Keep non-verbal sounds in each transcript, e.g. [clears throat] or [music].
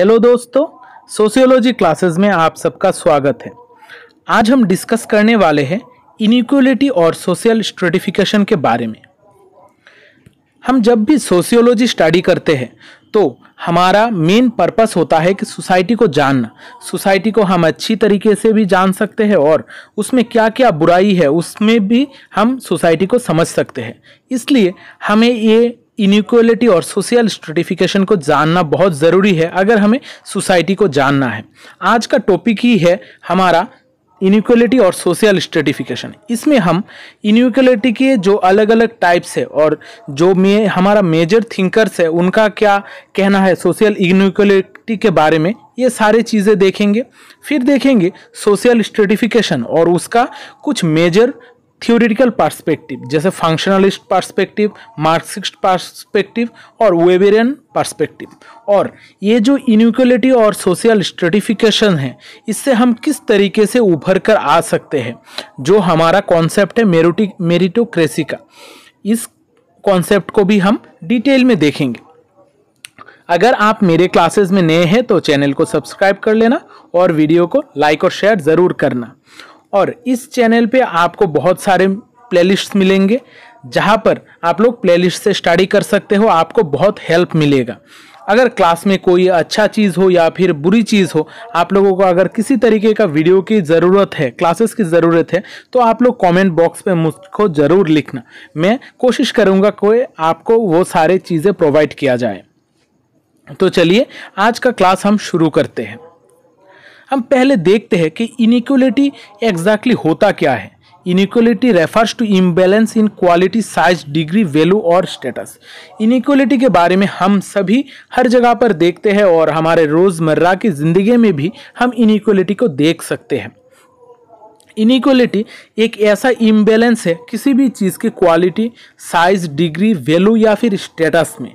hello दोस्तों sociology classes में आप सबका स्वागत है आज हम डिस्कस करने वाले हैं इनिक्वलिटी और सोशल स्ट्रेटिफिकेशन के बारे में हम जब भी सोशियोलॉजी स्टडी करते हैं तो हमारा मेन पर्पस होता है कि सोसाइटी को जानना सोसाइटी को हम अच्छी तरीके से भी जान सकते हैं और उसमें क्या क्या बुराई है उसमें भी हम सोसाइटी को समझ सकते हैं इसलिए हमें ये इनिक्वलिटी और सोशल स्ट्रेटिफिकेशन को जानना बहुत ज़रूरी है अगर हमें सोसाइटी को जानना है आज का टॉपिक ही है हमारा इनिक्वलिटी और सोशल स्ट्रेटिफिकेशन इसमें हम इनिक्वलिटी के जो अलग अलग टाइप्स है और जो मे हमारा मेजर थिंकर्स है उनका क्या कहना है सोशल इनिक्वलिटी के बारे में ये सारे चीज़ें देखेंगे फिर देखेंगे सोशल स्ट्रेटिफिकेशन और उसका कुछ मेजर थियोरिटिकल पार्सपेक्टिव जैसे फंक्शनलिस्ट पार्सपेक्टिव मार्क्सिस्ट पार्सपेक्टिव और वेबेरियन पार्सपेक्टिव और ये जो इनिक्वलिटी और सोशल स्ट्रेटिफिकेशन है इससे हम किस तरीके से उभर कर आ सकते हैं जो हमारा कॉन्सेप्ट है मेरोटिक मेरिटोक्रेसी का इस कॉन्सेप्ट को भी हम डिटेल में देखेंगे अगर आप मेरे क्लासेस में नए हैं तो चैनल को सब्सक्राइब कर लेना और वीडियो को लाइक और शेयर ज़रूर करना और इस चैनल पे आपको बहुत सारे प्लेलिस्ट मिलेंगे जहाँ पर आप लोग प्लेलिस्ट से स्टडी कर सकते हो आपको बहुत हेल्प मिलेगा अगर क्लास में कोई अच्छा चीज़ हो या फिर बुरी चीज़ हो आप लोगों को अगर किसी तरीके का वीडियो की ज़रूरत है क्लासेस की ज़रूरत है तो आप लोग कमेंट बॉक्स पे मुझको ज़रूर लिखना मैं कोशिश करूँगा कोई आपको वो सारे चीज़ें प्रोवाइड किया जाए तो चलिए आज का क्लास हम शुरू करते हैं हम पहले देखते हैं कि इनिक्वलिटी एग्जैक्टली होता क्या है inequality refers to imbalance in quality size degree value और स्टेटस इनिक्वलिटी के बारे में हम सभी हर जगह पर देखते हैं और हमारे रोज़मर्रा की ज़िंदगी में भी हम इनिक्वलिटी को देख सकते हैं इनिक्वलिटी एक ऐसा इम्बेलेंस है किसी भी चीज़ की क्वालिटी साइज डिग्री वैल्यू या फिर स्टेटस में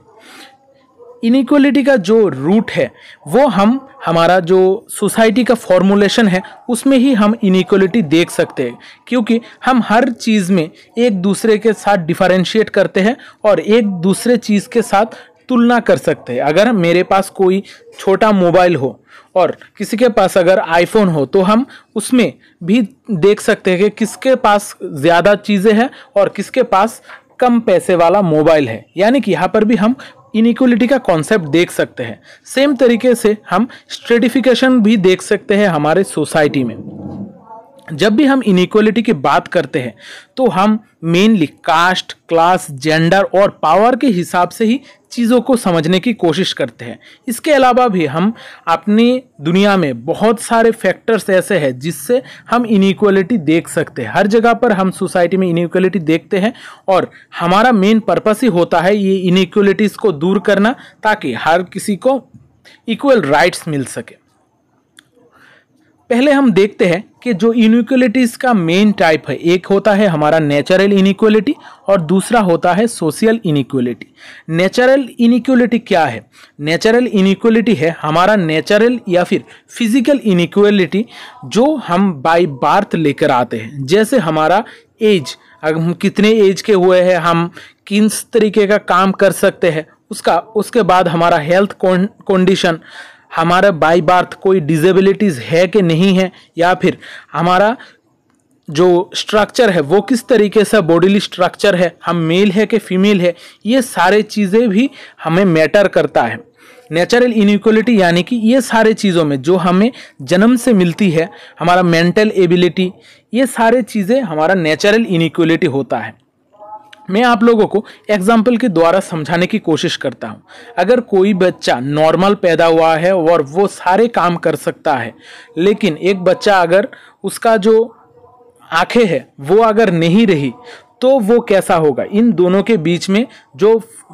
इनिक्वलिटी का जो रूट है वो हम हमारा जो सोसाइटी का फॉर्मूलेशन है उसमें ही हम इनिक्वलिटी देख सकते हैं क्योंकि हम हर चीज़ में एक दूसरे के साथ डिफरेंशिएट करते हैं और एक दूसरे चीज़ के साथ तुलना कर सकते हैं अगर मेरे पास कोई छोटा मोबाइल हो और किसी के पास अगर आईफोन हो तो हम उसमें भी देख सकते हैं कि किसके पास ज़्यादा चीज़ें हैं और किसके पास कम पैसे वाला मोबाइल है यानी कि यहाँ पर भी हम इनिक्वलिटी का कॉन्सेप्ट देख सकते हैं सेम तरीके से हम स्ट्रेटिफिकेशन भी देख सकते हैं हमारे सोसाइटी में जब भी हम इनिक्वलिटी की बात करते हैं तो हम मेनली कास्ट क्लास जेंडर और पावर के हिसाब से ही चीज़ों को समझने की कोशिश करते हैं इसके अलावा भी हम अपनी दुनिया में बहुत सारे फैक्टर्स ऐसे हैं जिससे हम इनिक्वलिटी देख सकते हैं हर जगह पर हम सोसाइटी में इनिक्वलिटी देखते हैं और हमारा मेन पर्पस ही होता है ये इनिक्वलिटीज़ को दूर करना ताकि हर किसी को इक्वल राइट्स मिल सके पहले हम देखते हैं कि जो इनिक्वलिटीज़ का मेन टाइप है एक होता है हमारा नेचुरल इनिक्वलिटी और दूसरा होता है सोशल इनिक्वलिटी नेचुरल इनिक्वलिटी क्या है नेचुरल इनिक्वलिटी है हमारा नेचुरल या फिर फिजिकल इनिक्वलिटी जो हम बाई बार्थ लेकर आते हैं जैसे हमारा एज अगर हम कितने एज के हुए हैं हम किस तरीके का काम कर सकते हैं उसका उसके बाद हमारा हेल्थ कौन, हमारा बाई बार्थ कोई डिजेबिलिटीज़ है कि नहीं है या फिर हमारा जो स्ट्रक्चर है वो किस तरीके से बॉडीली स्ट्रक्चर है हम मेल है कि फीमेल है ये सारे चीज़ें भी हमें मैटर करता है नेचुरल इनिक्वलिटी यानी कि ये सारे चीज़ों में जो हमें जन्म से मिलती है हमारा मेंटल एबिलिटी ये सारे चीज़ें हमारा नेचुरल इनिक्वलिटी होता है मैं आप लोगों को एग्जाम्पल के द्वारा समझाने की कोशिश करता हूँ अगर कोई बच्चा नॉर्मल पैदा हुआ है और वो सारे काम कर सकता है लेकिन एक बच्चा अगर उसका जो आंखें है वो अगर नहीं रही तो वो कैसा होगा इन दोनों के बीच में जो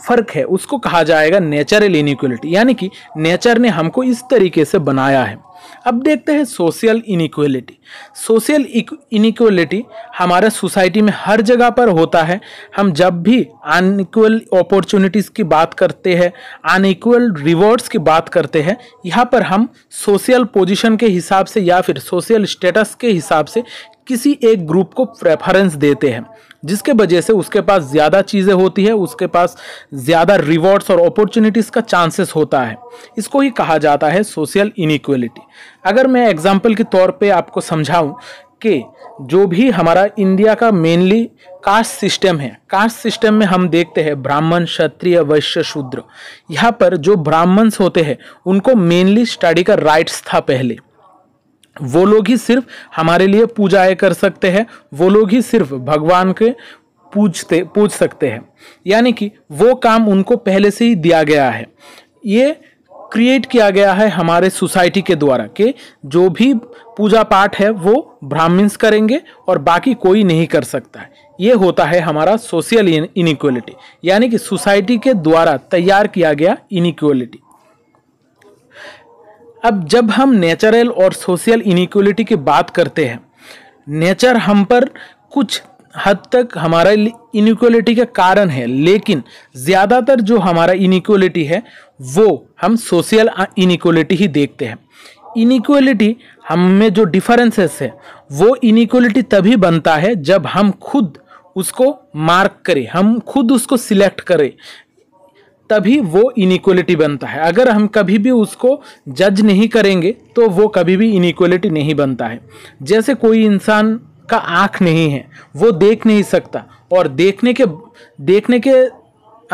फर्क है उसको कहा जाएगा नेचरल इनिक्वलिटी यानी कि नेचर ने हमको इस तरीके से बनाया है अब देखते हैं सोशल इनिक्वलिटी सोशल इनिक्वलिटी हमारे सोसाइटी में हर जगह पर होता है हम जब भी अनइक्वल अपॉर्चुनिटीज़ की बात करते हैं अनइक्वल रिवॉर्ड्स की बात करते हैं यहाँ पर हम सोशल पोजीशन के हिसाब से या फिर सोशल स्टेटस के हिसाब से किसी एक ग्रुप को प्रेफरेंस देते हैं जिसके वजह से उसके पास ज़्यादा चीज़ें होती है उसके पास ज़्यादा रिवॉर्ड्स और अपॉर्चुनिटीज़ का चांसेस होता है इसको ही कहा जाता है सोशल इनिक्वलिटी अगर मैं एग्जाम्पल के तौर पर आपको समझाऊँ कि जो भी हमारा इंडिया का मेनली कास्ट सिस्टम है कास्ट सिस्टम में हम देखते हैं ब्राह्मण क्षत्रिय वैश्य शूद्र यहाँ पर जो ब्राह्मण्स होते हैं उनको मेनली स्टडी का राइट्स था पहले वो लोग ही सिर्फ हमारे लिए पूजाएँ कर सकते हैं वो लोग ही सिर्फ भगवान के पूछते पूछ सकते हैं यानी कि वो काम उनको पहले से ही दिया गया है ये क्रिएट किया गया है हमारे सोसाइटी के द्वारा कि जो भी पूजा पाठ है वो ब्राह्मण्स करेंगे और बाकी कोई नहीं कर सकता है ये होता है हमारा सोशल इनिक्वलिटी यानी कि सोसाइटी के द्वारा तैयार किया गया इनिक्वलिटी अब जब हम नेचुरल और सोशल इनिक्वलिटी की बात करते हैं नेचर हम पर कुछ हद तक हमारा इनिक्वलिटी का कारण है लेकिन ज़्यादातर जो हमारा इनिक्वलिटी है वो हम सोशल इनिक्वलिटी ही देखते हैं इनिक्वलिटी हम में जो डिफरेंसेस है वो इनिक्वलिटी तभी बनता है जब हम खुद उसको मार्क करें हम खुद उसको सिलेक्ट करें तभी वो इनिक्वलिटी बनता है अगर हम कभी भी उसको जज नहीं करेंगे तो वो कभी भी इनिक्वलिटी नहीं बनता है जैसे कोई इंसान का आँख नहीं है वो देख नहीं सकता और देखने के देखने के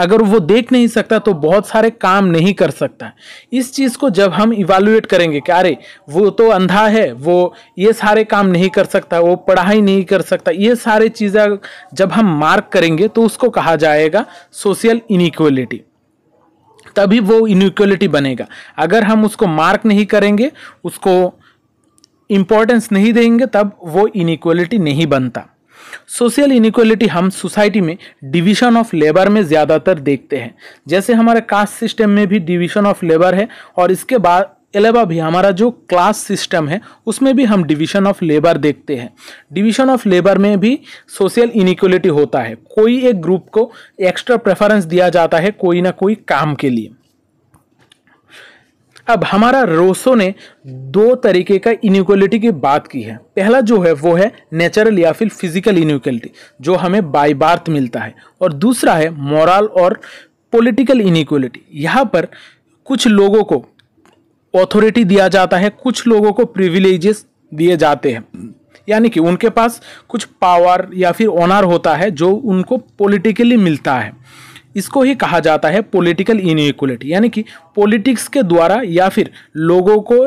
अगर वो देख नहीं सकता तो बहुत सारे काम नहीं कर सकता इस चीज़ को जब हम इवालुएट करेंगे कि अरे वो तो अंधा है वो ये सारे काम नहीं कर सकता वो पढ़ाई नहीं कर सकता ये सारे चीज़ें जब हम मार्क करेंगे तो उसको कहा जाएगा सोशल इनिक्वलिटी तभी वो इनक्वलिटी बनेगा अगर हम उसको मार्क नहीं करेंगे उसको इम्पोर्टेंस नहीं देंगे तब वो इनक्वलिटी नहीं बनता सोशल इनक्वलिटी हम सोसाइटी में डिवीजन ऑफ लेबर में ज़्यादातर देखते हैं जैसे हमारे कास्ट सिस्टम में भी डिवीजन ऑफ लेबर है और इसके बाद अलावा भी हमारा जो क्लास सिस्टम है उसमें भी हम डिवीजन ऑफ लेबर देखते हैं डिवीजन ऑफ लेबर में भी सोशल इनिक्वलिटी होता है कोई एक ग्रुप को एक्स्ट्रा प्रेफरेंस दिया जाता है कोई ना कोई काम के लिए अब हमारा रोसो ने दो तरीके का इनिक्वलिटी की बात की है पहला जो है वो है नेचुरल या फिर फिजिकल इनिक्वलिटी जो हमें बाई बार्थ मिलता है और दूसरा है मॉरल और पॉलिटिकल इनिक्वलिटी यहाँ पर कुछ लोगों को ऑथोरिटी दिया जाता है कुछ लोगों को प्रिविलेजेस दिए जाते हैं यानी कि उनके पास कुछ पावर या फिर ऑनर होता है जो उनको पॉलिटिकली मिलता है इसको ही कहा जाता है पॉलिटिकल इनिक्वलिटी यानी कि पॉलिटिक्स के द्वारा या फिर लोगों को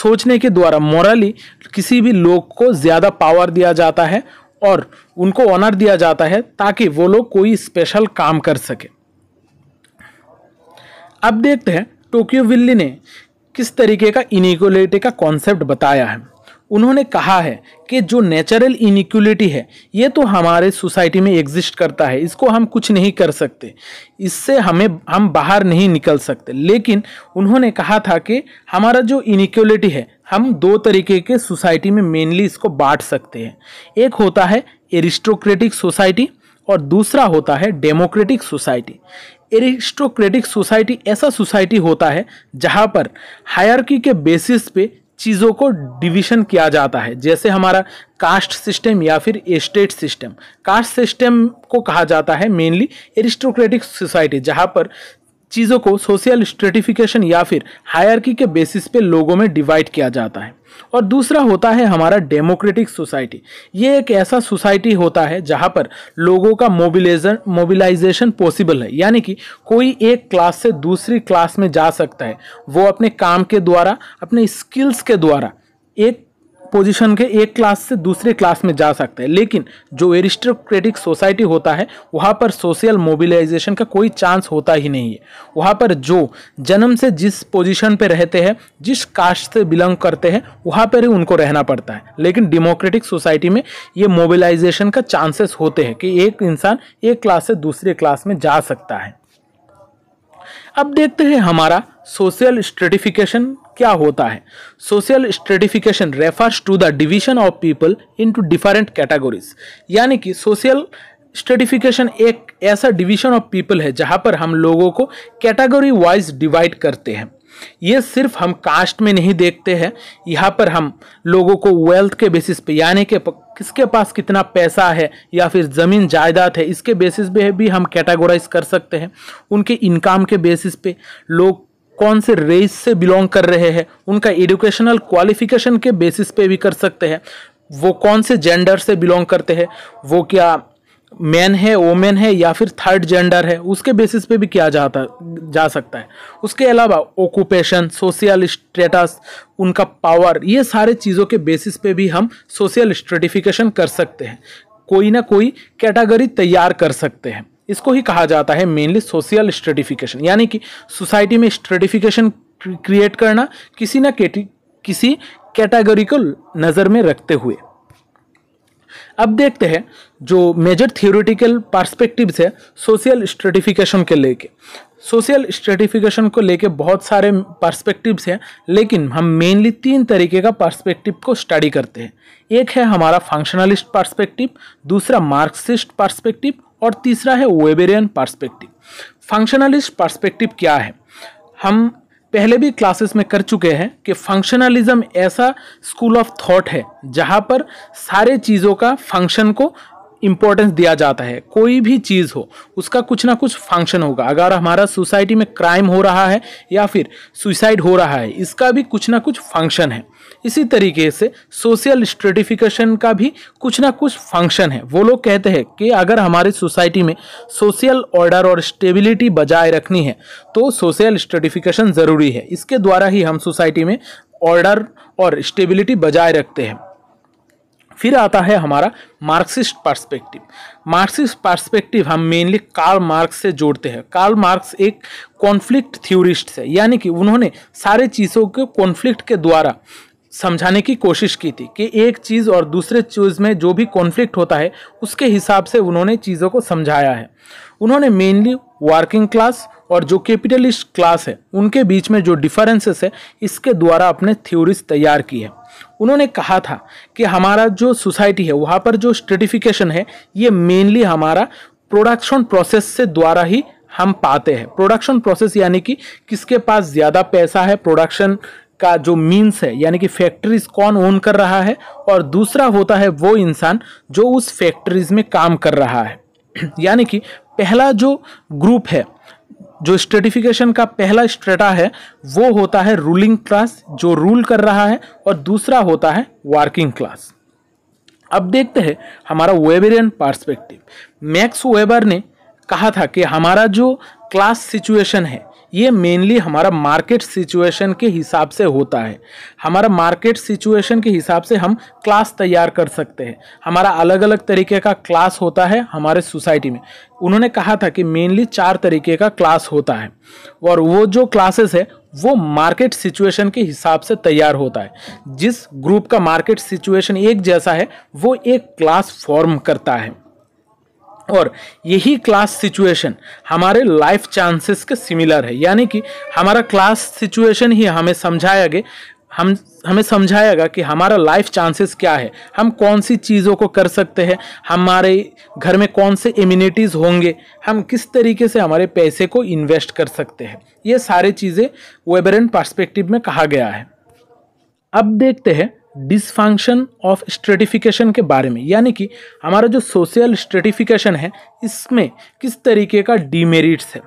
सोचने के द्वारा मॉरली किसी भी लोग को ज़्यादा पावर दिया जाता है और उनको ऑनर दिया जाता है ताकि वो लोग कोई स्पेशल काम कर सके अब देखते हैं टोक्यो विल्ली ने किस तरीके का इनिक्वलिटी का कॉन्सेप्ट बताया है उन्होंने कहा है कि जो नेचुरल इनिक्वलिटी है ये तो हमारे सोसाइटी में एग्जिस्ट करता है इसको हम कुछ नहीं कर सकते इससे हमें हम बाहर नहीं निकल सकते लेकिन उन्होंने कहा था कि हमारा जो इनिक्वलिटी है हम दो तरीके के सोसाइटी में मेनली इसको बांट सकते हैं एक होता है एरिस्टोक्रेटिक सोसाइटी और दूसरा होता है डेमोक्रेटिक सोसाइटी एरिस्टोक्रेटिक सोसाइटी ऐसा सोसाइटी होता है जहाँ पर हायरकी के बेसिस पे चीज़ों को डिवीजन किया जाता है जैसे हमारा कास्ट सिस्टम या फिर एस्टेट सिस्टम कास्ट सिस्टम को कहा जाता है मेनली एरिस्टोक्रेटिक सोसाइटी जहाँ पर चीज़ों को सोशल स्ट्रेटिफिकेशन या फिर हायरकी के बेसिस पे लोगों में डिवाइड किया जाता है और दूसरा होता है हमारा डेमोक्रेटिक सोसाइटी ये एक ऐसा सोसाइटी होता है जहाँ पर लोगों का मोबिलाइजेशन मोबिलाइजेशन पॉसिबल है यानी कि कोई एक क्लास से दूसरी क्लास में जा सकता है वो अपने काम के द्वारा अपने स्किल्स के द्वारा एक पोजीशन के एक क्लास से दूसरे क्लास में जा सकते हैं लेकिन जो एरिस्टोक्रेटिक सोसाइटी होता है वहाँ पर सोशल मोबिलाइजेशन का कोई चांस होता ही नहीं है वहाँ पर जो जन्म से जिस पोजीशन पे रहते हैं जिस कास्ट से बिलोंग करते हैं वहाँ पर ही उनको रहना पड़ता है लेकिन डेमोक्रेटिक सोसाइटी में ये मोबिलाइजेशन का चांसेस होते हैं कि एक इंसान एक क्लास से दूसरे क्लास में जा सकता है अब देखते हैं हमारा सोशल स्ट्रेटिफिकेशन क्या होता है social stratification refers to the division of people into different categories यानी कि सोशल स्टेटिफिकेशन एक ऐसा डिवीजन ऑफ पीपल है जहाँ पर हम लोगों को कैटेगरी वाइज डिवाइड करते हैं ये सिर्फ हम कास्ट में नहीं देखते हैं यहाँ पर हम लोगों को वेल्थ के बेसिस पे यानी कि किसके पास कितना पैसा है या फिर ज़मीन जायदाद है इसके बेसिस पे भी हम कैटेगोराइज कर सकते हैं उनके इनकम के बेसिस पे लोग कौन से रेस से बिलोंग कर रहे हैं उनका एडुकेशनल क्वालिफिकेशन के बेसिस पे भी कर सकते हैं वो कौन से जेंडर से बिलोंग करते हैं वो क्या मैन है वोमेन है या फिर थर्ड जेंडर है उसके बेसिस पे भी किया जाता जा सकता है उसके अलावा ऑक्यूपेशन सोशल स्टेटस उनका पावर ये सारे चीज़ों के बेसिस पे भी हम सोशल स्ट्रेटिफिकेशन कर सकते हैं कोई ना कोई कैटेगरी तैयार कर सकते हैं इसको ही कहा जाता है मेनली सोशल स्ट्रेटिफिकेशन यानी कि सोसाइटी में स्ट्रेटिफिकेशन क्रिएट करना किसी ना किसी कैटेगरी को नज़र में रखते हुए अब देखते हैं जो मेजर थियोरिटिकल पर्सपेक्टिव है सोशल स्ट्रेटिफिकेशन के लेके सोशल स्ट्रेटिफिकेशन को लेके बहुत सारे पर्सपेक्टिव्स हैं लेकिन हम मेनली तीन तरीके का पर्सपेक्टिव को स्टडी करते हैं एक है हमारा फंक्शनलिस्ट पर्सपेक्टिव दूसरा मार्क्सिस्ट पर्सपेक्टिव और तीसरा है वेबेरियन पर्सपेक्टिव फंक्शनलिस्ट पर्सपेक्टिव क्या है हम पहले भी क्लासेस में कर चुके हैं कि फंक्शनलिज्म ऐसा स्कूल ऑफ थॉट है जहाँ पर सारे चीज़ों का फंक्शन को इम्पोर्टेंस दिया जाता है कोई भी चीज़ हो उसका कुछ ना कुछ फंक्शन होगा अगर हमारा सोसाइटी में क्राइम हो रहा है या फिर सुसाइड हो रहा है इसका भी कुछ ना कुछ फंक्शन है इसी तरीके से सोशल स्ट्रेटिफिकेशन का भी कुछ ना कुछ फंक्शन है वो लोग कहते हैं कि अगर हमारे सोसाइटी में सोशल ऑर्डर और स्टेबिलिटी बजाय रखनी है तो सोशल स्ट्रेटिफिकेशन ज़रूरी है इसके द्वारा ही हम सोसाइटी में ऑर्डर और स्टेबिलिटी बजाय रखते हैं फिर आता है हमारा मार्क्सिस्ट पर्सपेक्टिव मार्क्सिस्ट पर्सपेक्टिव हम मेनली कार्ल मार्क्स से जोड़ते हैं कार्ल मार्क्स एक कॉन्फ्लिक्ट थ्योरिस्ट है यानी कि उन्होंने सारे चीज़ों के कॉन्फ्लिक्ट के द्वारा समझाने की कोशिश की थी कि एक चीज़ और दूसरे चीज़ में जो भी कॉन्फ्लिक्ट होता है उसके हिसाब से उन्होंने चीज़ों को समझाया है उन्होंने मेनली वर्किंग क्लास और जो कैपिटलिस्ट क्लास है उनके बीच में जो डिफरेंसेस है इसके द्वारा अपने थ्योरीज तैयार की है उन्होंने कहा था कि हमारा जो सोसाइटी है वहाँ पर जो स्ट्रेटिफिकेशन है ये मेनली हमारा प्रोडक्शन प्रोसेस से द्वारा ही हम पाते हैं प्रोडक्शन प्रोसेस यानी कि किसके पास ज़्यादा पैसा है प्रोडक्शन का जो मीन्स है यानी कि फैक्ट्रीज कौन ओन कर रहा है और दूसरा होता है वो इंसान जो उस फैक्ट्रीज में काम कर रहा है [clears throat] यानी कि पहला जो ग्रुप है जो स्ट्रेटिफिकेशन का पहला स्ट्रेटा है वो होता है रूलिंग क्लास जो रूल कर रहा है और दूसरा होता है वर्किंग क्लास अब देखते हैं हमारा वेबेरियन पर्सपेक्टिव मैक्स वेबर ने कहा था कि हमारा जो क्लास सिचुएशन है ये मेनली हमारा मार्केट सिचुएशन के हिसाब से होता है हमारा मार्केट सिचुएशन के हिसाब से हम क्लास तैयार कर सकते हैं हमारा अलग अलग तरीके का क्लास होता है हमारे सोसाइटी में उन्होंने कहा था कि मेनली चार तरीके का क्लास होता है और वो जो क्लासेस है वो मार्केट सिचुएशन के हिसाब से तैयार होता है जिस ग्रुप का मार्केट सिचुएशन एक जैसा है वो एक क्लास फॉर्म करता है और यही क्लास सिचुएशन हमारे लाइफ चांसेस के सिमिलर है यानी कि हमारा क्लास सिचुएशन ही हमें समझाएगा हम हमें समझाएगा कि हमारा लाइफ चांसेस क्या है हम कौन सी चीज़ों को कर सकते हैं हमारे घर में कौन से इम्यूनिटीज़ होंगे हम किस तरीके से हमारे पैसे को इन्वेस्ट कर सकते हैं ये सारे चीज़ें वेबरन पर्सपेक्टिव में कहा गया है अब देखते हैं डिसफंक्शन ऑफ स्ट्रेटिफिकेशन के बारे में यानी कि हमारा जो सोशल स्ट्रेटिफिकेशन है इसमें किस तरीके का डीमेरिट्स है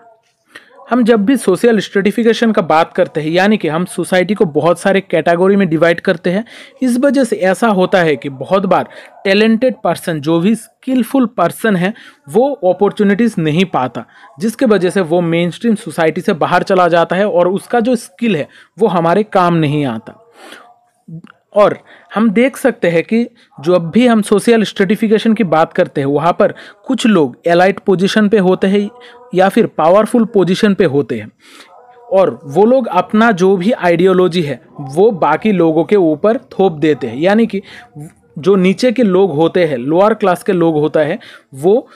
हम जब भी सोशल स्ट्रेटिफिकेशन का बात करते हैं यानी कि हम सोसाइटी को बहुत सारे कैटेगरी में डिवाइड करते हैं इस वजह से ऐसा होता है कि बहुत बार टैलेंटेड पर्सन जो भी स्किलफुल पर्सन है वो अपॉर्चुनिटीज़ नहीं पाता जिसके वजह से वो मेन स्ट्रीम सोसाइटी से बाहर चला जाता है और उसका जो स्किल है वो हमारे काम नहीं आता और हम देख सकते हैं कि जो अब भी हम सोशल स्टेटिफिकेशन की बात करते हैं वहाँ पर कुछ लोग एलाइट पोजीशन पे होते हैं या फिर पावरफुल पोजीशन पे होते हैं और वो लोग अपना जो भी आइडियोलॉजी है वो बाकी लोगों के ऊपर थोप देते हैं यानी कि जो नीचे के लोग होते हैं लोअर क्लास के लोग होता है वो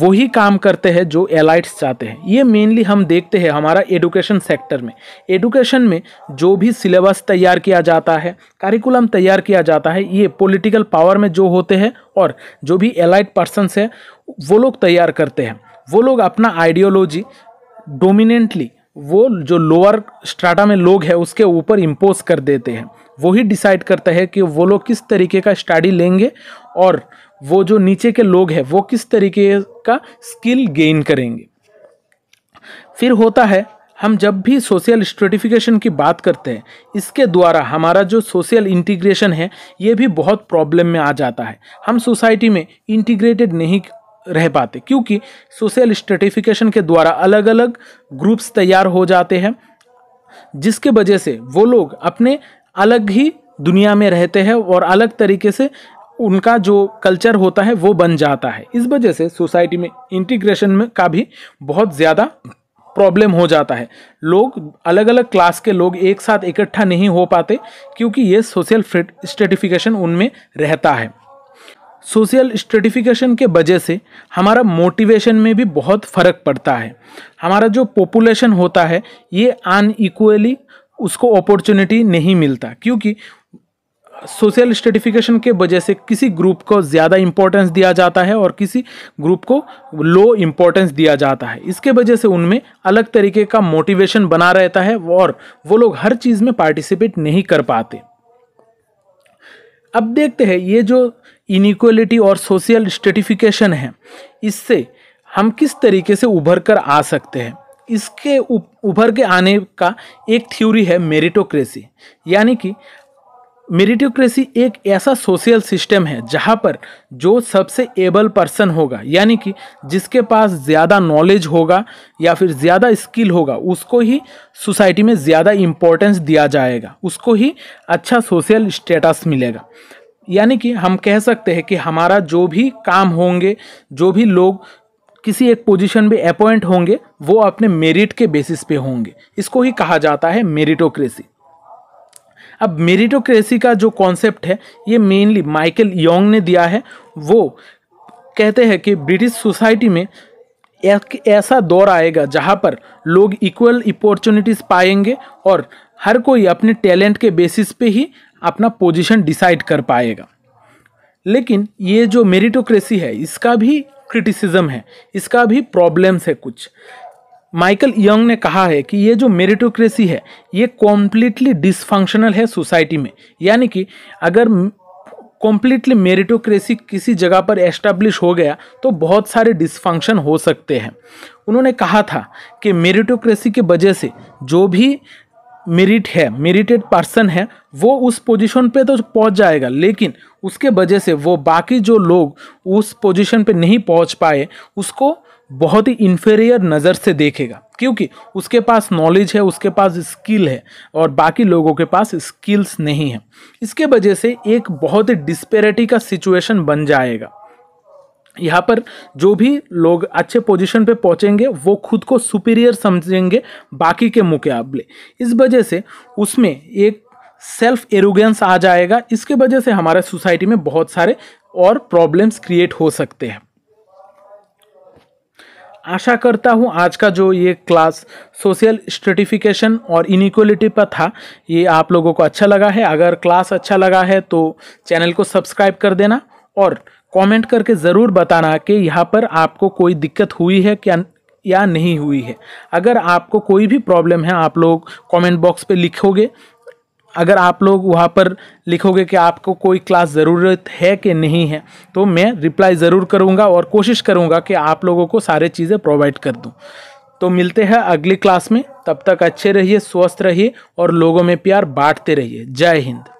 वही काम करते हैं जो एलाइट्स चाहते हैं ये मेनली हम देखते हैं हमारा एडुकेशन सेक्टर में एडुकेशन में जो भी सिलेबस तैयार किया जाता है कारिकुलम तैयार किया जाता है ये पॉलिटिकल पावर में जो होते हैं और जो भी एलाइट पर्सनस हैं वो लोग तैयार करते हैं वो लोग अपना आइडियोलॉजी डोमिनेंटली वो जो लोअर स्ट्राटा में लोग हैं उसके ऊपर इम्पोज कर देते हैं वही डिसाइड करता है कि वो लोग किस तरीके का स्टडी लेंगे और वो जो नीचे के लोग हैं वो किस तरीके का स्किल गेन करेंगे फिर होता है हम जब भी सोशल स्ट्रेटिफिकेशन की बात करते हैं इसके द्वारा हमारा जो सोशल इंटीग्रेशन है ये भी बहुत प्रॉब्लम में आ जाता है हम सोसाइटी में इंटीग्रेटेड नहीं रह पाते क्योंकि सोशल स्ट्रेटिफिकेशन के द्वारा अलग अलग ग्रुप्स तैयार हो जाते हैं जिसके वजह से वो लोग अपने अलग ही दुनिया में रहते हैं और अलग तरीके से उनका जो कल्चर होता है वो बन जाता है इस वजह से सोसाइटी में इंटीग्रेशन में का भी बहुत ज़्यादा प्रॉब्लम हो जाता है लोग अलग अलग क्लास के लोग एक साथ इकट्ठा नहीं हो पाते क्योंकि ये सोशल स्टेटिफिकेशन उनमें रहता है सोशल स्टेटिफिकेशन के वजह से हमारा मोटिवेशन में भी बहुत फ़र्क पड़ता है हमारा जो पॉपुलेशन होता है ये अनइक्वली उसको अपॉर्चुनिटी नहीं मिलता क्योंकि सोशल स्टेटिफिकेशन के वजह से किसी ग्रुप को ज़्यादा इम्पोर्टेंस दिया जाता है और किसी ग्रुप को लो इम्पोर्टेंस दिया जाता है इसके वजह से उनमें अलग तरीके का मोटिवेशन बना रहता है और वो लोग हर चीज़ में पार्टिसिपेट नहीं कर पाते अब देखते हैं ये जो इनिक्वलिटी और सोशल स्टेटिफिकेशन है इससे हम किस तरीके से उभर कर आ सकते हैं इसके उभर के आने का एक थ्योरी है मेरिटोक्रेसी यानी कि मेरिटोक्रेसी एक ऐसा सोशल सिस्टम है जहाँ पर जो सबसे एबल पर्सन होगा यानी कि जिसके पास ज़्यादा नॉलेज होगा या फिर ज़्यादा स्किल होगा उसको ही सोसाइटी में ज़्यादा इम्पोर्टेंस दिया जाएगा उसको ही अच्छा सोशल स्टेटस मिलेगा यानी कि हम कह सकते हैं कि हमारा जो भी काम होंगे जो भी लोग किसी एक पोजीशन पे अपॉइंट होंगे वो अपने मेरिट के बेसिस पे होंगे इसको ही कहा जाता है मेरिटोक्रेसी अब मेरिटोक्रेसी का जो कॉन्सेप्ट है ये मेनली माइकल योंग ने दिया है वो कहते हैं कि ब्रिटिश सोसाइटी में एक ऐसा दौर आएगा जहाँ पर लोग इक्वल अपॉर्चुनिटीज़ पाएंगे और हर कोई अपने टैलेंट के बेसिस पे ही अपना पोजीशन डिसाइड कर पाएगा लेकिन ये जो मेरिटोक्रेसी है इसका भी क्रिटिसिज्म है इसका भी प्रॉब्लम्स है कुछ माइकल यंग ने कहा है कि ये जो मेरिटोक्रेसी है ये कॉम्प्लीटली डिसफंक्शनल है सोसाइटी में यानी कि अगर कॉम्प्लीटली मेरिटोक्रेसी किसी जगह पर एस्टैब्लिश हो गया तो बहुत सारे डिसफंक्शन हो सकते हैं उन्होंने कहा था कि मेरिटोक्रेसी के वजह से जो भी मेरिट है मेरिटेड पर्सन है वो उस पोजीशन पे तो पहुंच जाएगा लेकिन उसके वजह से वो बाकी जो लोग उस पोजीशन पे नहीं पहुंच पाए उसको बहुत ही इन्फेरियर नज़र से देखेगा क्योंकि उसके पास नॉलेज है उसके पास स्किल है और बाकी लोगों के पास स्किल्स नहीं है इसके वजह से एक बहुत ही डिस्पेरिटी का सिचुएशन बन जाएगा यहाँ पर जो भी लोग अच्छे पोजीशन पे पहुँचेंगे वो खुद को सुपीरियर समझेंगे बाकी के मुकाबले इस वजह से उसमें एक सेल्फ एरोगेंस आ जाएगा इसके वजह से हमारे सोसाइटी में बहुत सारे और प्रॉब्लम्स क्रिएट हो सकते हैं आशा करता हूँ आज का जो ये क्लास सोशल स्ट्रेटिफिकेशन और इनिक्वलिटी पर था ये आप लोगों को अच्छा लगा है अगर क्लास अच्छा लगा है तो चैनल को सब्सक्राइब कर देना और कमेंट करके ज़रूर बताना कि यहाँ पर आपको कोई दिक्कत हुई है क्या या नहीं हुई है अगर आपको कोई भी प्रॉब्लम है आप लोग कमेंट बॉक्स पे लिखोगे अगर आप लोग वहाँ पर लिखोगे कि आपको कोई क्लास ज़रूरत है कि नहीं है तो मैं रिप्लाई ज़रूर करूँगा और कोशिश करूँगा कि आप लोगों को सारे चीज़ें प्रोवाइड कर दूँ तो मिलते हैं अगली क्लास में तब तक अच्छे रहिए स्वस्थ रहिए और लोगों में प्यार बांटते रहिए जय हिंद